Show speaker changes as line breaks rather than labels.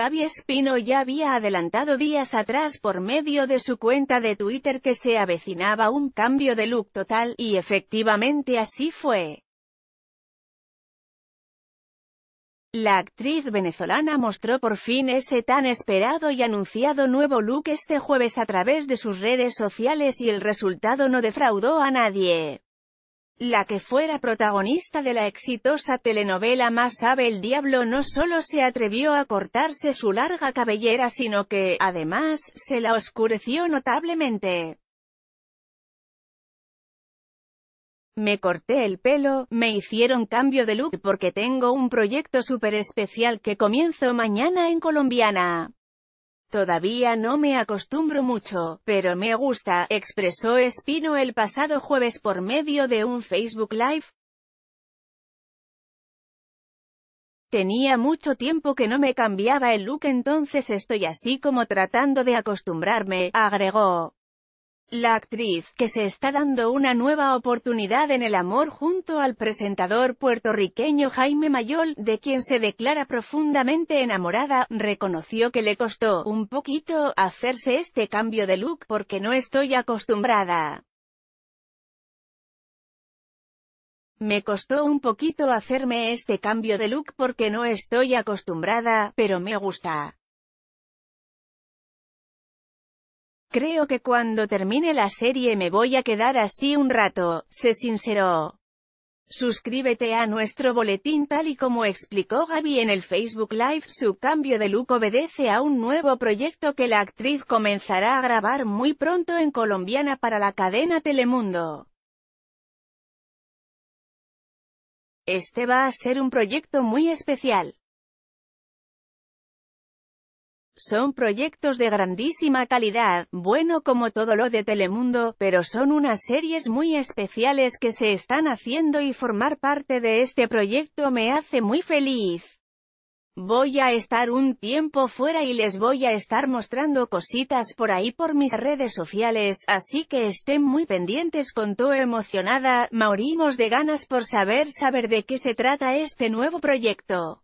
Gaby Espino ya había adelantado días atrás por medio de su cuenta de Twitter que se avecinaba un cambio de look total, y efectivamente así fue. La actriz venezolana mostró por fin ese tan esperado y anunciado nuevo look este jueves a través de sus redes sociales y el resultado no defraudó a nadie la que fuera protagonista de la exitosa telenovela Más sabe el diablo no solo se atrevió a cortarse su larga cabellera sino que, además, se la oscureció notablemente. Me corté el pelo, me hicieron cambio de look porque tengo un proyecto súper especial que comienzo mañana en Colombiana. Todavía no me acostumbro mucho, pero me gusta, expresó Espino el pasado jueves por medio de un Facebook Live. Tenía mucho tiempo que no me cambiaba el look entonces estoy así como tratando de acostumbrarme, agregó. La actriz, que se está dando una nueva oportunidad en el amor junto al presentador puertorriqueño Jaime Mayol, de quien se declara profundamente enamorada, reconoció que le costó un poquito hacerse este cambio de look porque no estoy acostumbrada. Me costó un poquito hacerme este cambio de look porque no estoy acostumbrada, pero me gusta. Creo que cuando termine la serie me voy a quedar así un rato, se sinceró. Suscríbete a nuestro boletín tal y como explicó Gaby en el Facebook Live. Su cambio de look obedece a un nuevo proyecto que la actriz comenzará a grabar muy pronto en Colombiana para la cadena Telemundo. Este va a ser un proyecto muy especial. Son proyectos de grandísima calidad, bueno como todo lo de Telemundo, pero son unas series muy especiales que se están haciendo y formar parte de este proyecto me hace muy feliz. Voy a estar un tiempo fuera y les voy a estar mostrando cositas por ahí por mis redes sociales, así que estén muy pendientes con todo emocionada, maurimos de ganas por saber saber de qué se trata este nuevo proyecto.